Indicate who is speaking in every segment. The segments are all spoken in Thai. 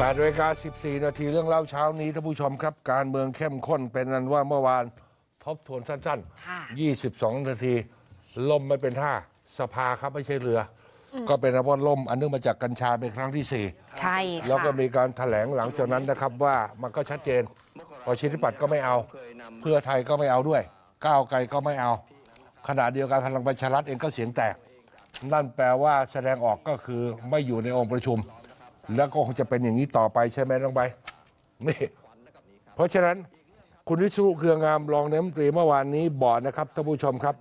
Speaker 1: 8นาฬิกา14 นาทีเรื่องเล่าเช้านี้ท่านผู้ชมครับการเมืองเข้มข้นเป็นนั้นว่าเมื่อวานทบทวนสั้นๆ 22 นาทีลมไม่เป็นท่าสภาครับไม่ใช่เรือ ก็เป็นอวราล่มอันเนื่องมาจากกัญชาเป็นครั้งที่ 4
Speaker 2: ใช่แล้วก็ม
Speaker 1: ีการถแถลงหลังจากนั้นนะครับว่ามันก็ชัดเจนประชิธิปัตย์ก็ไม่เอา เพื่อไทยก็ไม่เอาด้วย ก้าวไกลก็ไม่เอาขณะเดียวกันพลังประชารัฐเองก็เสียงแตกนั่นแปลว่าแสดงออกก็คือไม่อยู่ในองค์ประชุมแล้วก็คงจะเป็นอย่างนี้ต่อไปใช่ไหมน้องใบนี่เพราะฉะนั้นคุณวิชุเครืองามรองน้ยมตรีเมื่อวานนี้บอกนะครับท่านผู้ชมครับ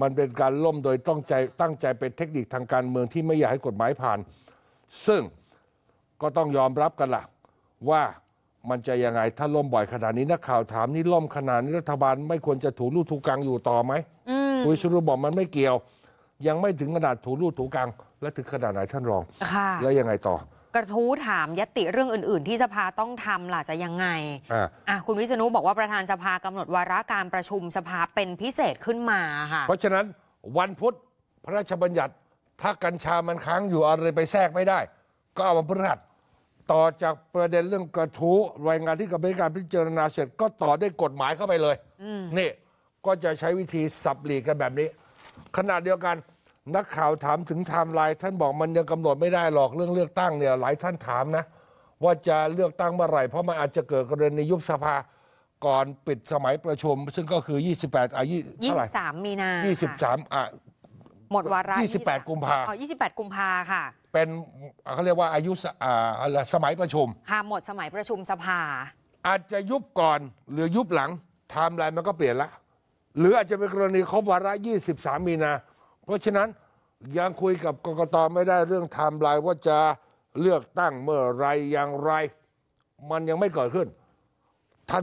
Speaker 1: มันเป็นการล่มโดยต้องใจตั้งใจเป็นเทคนิคทางการเมืองที่ไม่อยากให้กฎหมายผ่าน ซึ่งก็ต้องยอมรับกันละ่ะว่ามันจะยังไง ถ้าล่มบ่อยขนาดนี้นักข่าวถาม นี่ล่มขนาดนี้รัฐบาลไม่ควรจะถูรูดถูกกังอยู่ต่อไหมคุณวิชุบอกมันไม่เกี่ยว ยังไม่ถึงขนาดถูรูดถูกัง และถึงขนาดไหนท่านรองแล้วยังไงต่อ
Speaker 2: กระทู้ถามยติเรื่องอื่นๆ ที่สภาต้องทำล่ะจะยังไงอ่ะคุณวิษณุบอกว่าประธานสภากำหนดวาระการประชุมสภาเป็นพิเศษขึ้นมาค่ะ เพรา
Speaker 1: ะฉะนั้นวันพุธพระราชบัญญัติถ้ากัญชามันค้างอยู่อะไรไปแทรกไม่ได้ ก็เอามาพฤหต่อจากประเด็นเรื่องกระทู้รายงานที่กรรมการพิจารณาเสร็จก็ต่อได้กฎหมายเข้าไปเลยนี่ก็จะใช้วิธีสับหลีกกันแบบนี้ขณะเดียวกันนักข่าวถามถึงไทม์ไลน์ ท่านบอกมันยังกำหนดไม่ได้หรอกเรื่องเลือกตั้งเนี่ยหลายท่านถามนะ ว่าจะเลือกตั้งเมื่อไหร่ เพราะมันอาจจะเกิดกรณียุบสภาก่อนปิดสมัยประชุมซึ่งก็คือ 28อายุยี่สิบสาม
Speaker 2: มีนายี่สิบสาม
Speaker 1: อ่ะหม
Speaker 2: ดวาระ28 กุมภาอ๋อ28 กุมภาค่ะ เ
Speaker 1: ป็นเขาเรียกว่าอายุอ่าสมัยประชุม
Speaker 2: ค่ะหมดสมัยประชุมสภา
Speaker 1: อาจจะยุบก่อนหรือยุบหลังไทม์ไลน์มันก็เปลี่ยนละหรืออาจจะเป็นกรณีครบวาระ23 มีนาเพราะฉะนั้น ยังคุยกับกกตไม่ได้เรื่องไทม์ไลน์ว่าจะเลือกตั้งเมื่อไรอย่างไร มันยังไม่เกิดขึ้น ท่าน